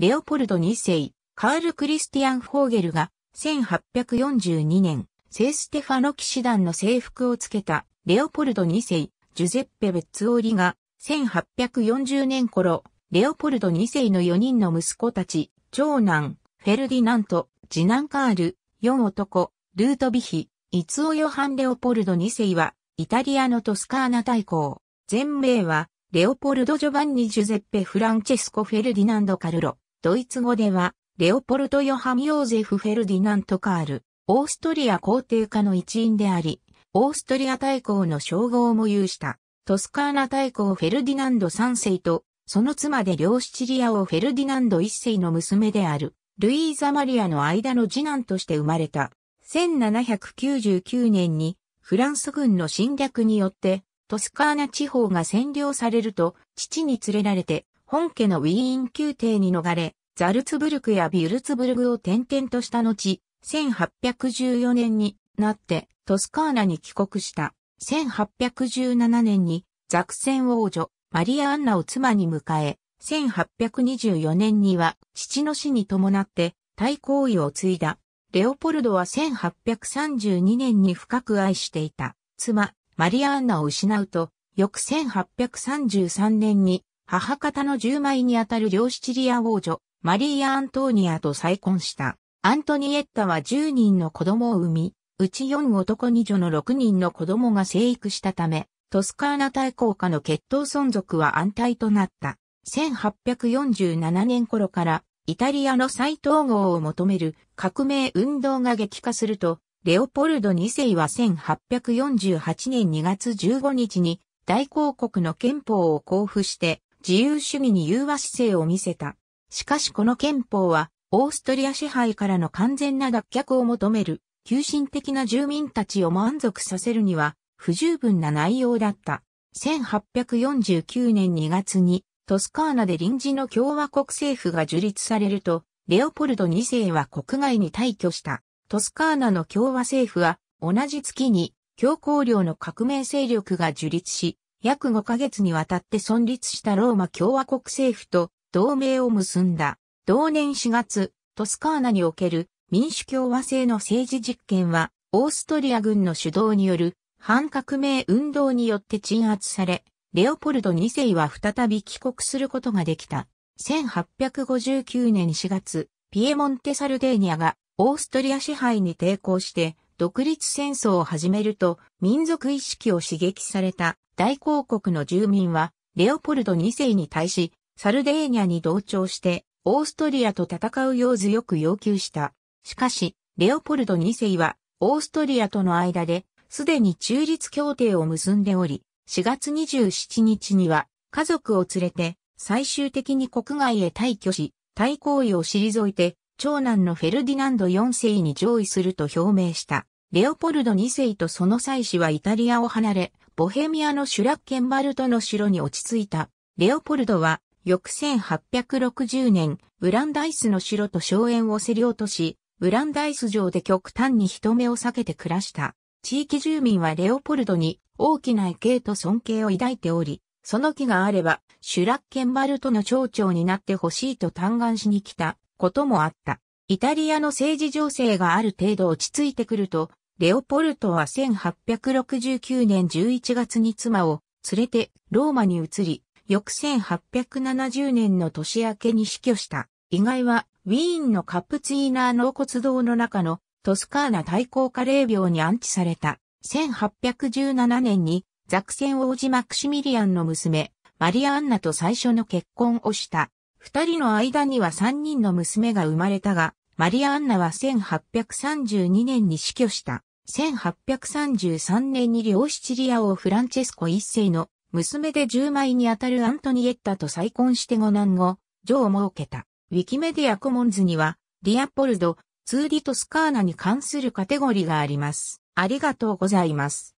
レオポルド2世、カール・クリスティアン・フォーゲルが、1842年、聖ステファノ騎士団の制服をつけた、レオポルド2世、ジュゼッペ・ベッツオーリが、1840年頃、レオポルド2世の4人の息子たち、長男、フェルディナント、次男カール、4男、ルートビヒ、イツオヨハン・レオポルド2世は、イタリアのトスカーナ大公。全名は、レオポルド・ジョバンニ・ジュゼッペ・フランチェスコ・フェルディナンド・カルロ。ドイツ語では、レオポルト・ヨハン・ヨーゼフ・フェルディナント・カール、オーストリア皇帝家の一員であり、オーストリア大公の称号も有した、トスカーナ大公フェルディナンド3世と、その妻で両シチリア王フェルディナンド1世の娘である、ルイーザ・マリアの間の次男として生まれた。1799年に、フランス軍の侵略によって、トスカーナ地方が占領されると、父に連れられて、本家のウィーン宮廷に逃れ、ザルツブルクやビュルツブルグを転々とした後、1814年になってトスカーナに帰国した。1817年にザクセン王女、マリア・アンナを妻に迎え、1824年には父の死に伴って対抗為を継いだ。レオポルドは1832年に深く愛していた妻、マリア・アンナを失うと、翌1833年に母方の10枚にあたる両シチリア王女、マリーア・アントーニアと再婚した。アントニエッタは10人の子供を産み、うち4男2女の6人の子供が生育したため、トスカーナ大公家の血統存続は安泰となった。1847年頃からイタリアの再統合を求める革命運動が激化すると、レオポルド2世は1848年2月15日に大公国の憲法を交付して自由主義に融和姿勢を見せた。しかしこの憲法は、オーストリア支配からの完全な脱却を求める、急進的な住民たちを満足させるには、不十分な内容だった。1849年2月に、トスカーナで臨時の共和国政府が樹立されると、レオポルド2世は国外に退去した。トスカーナの共和政府は、同じ月に、強行領の革命勢力が樹立し、約5ヶ月にわたって存立したローマ共和国政府と同盟を結んだ。同年4月、トスカーナにおける民主共和制の政治実験は、オーストリア軍の主導による反革命運動によって鎮圧され、レオポルド2世は再び帰国することができた。1859年4月、ピエモンテ・サルデーニャがオーストリア支配に抵抗して独立戦争を始めると民族意識を刺激された大公国の住民はレオポルド2世に対しサルデーニャに同調してオーストリアと戦うよう強く要求した。しかし、レオポルド2世はオーストリアとの間ですでに中立協定を結んでおり、4月27日には家族を連れて最終的に国外へ退去し、対抗意を退いて長男のフェルディナンド4世に上位すると表明した。レオポルド2世とその妻子はイタリアを離れ、ボヘミアのシュラッケンバルトの城に落ち着いた。レオポルドは、翌1860年、ブランダイスの城と荘園を競り落とし、ブランダイス城で極端に人目を避けて暮らした。地域住民はレオポルドに大きな畏敬と尊敬を抱いており、その気があれば、シュラッケンバルトの町長になってほしいと嘆願しに来たこともあった。イタリアの政治情勢がある程度落ち着いてくると、レオポルトは1869年11月に妻を連れてローマに移り、翌1870年の年明けに死去した。意外は、ウィーンのカップツイーナー納骨堂の中のトスカーナ対抗加齢病に安置された。1817年にザクセン王子マクシミリアンの娘、マリア・アンナと最初の結婚をした。二人の間には三人の娘が生まれたが、マリア・アンナは1832年に死去した。1833年に両シチリア王フランチェスコ一世の娘で10枚にあたるアントニエッタと再婚して5男後、女王を設けた。ウィキメディアコモンズには、リアポルド、ツーリトスカーナに関するカテゴリーがあります。ありがとうございます。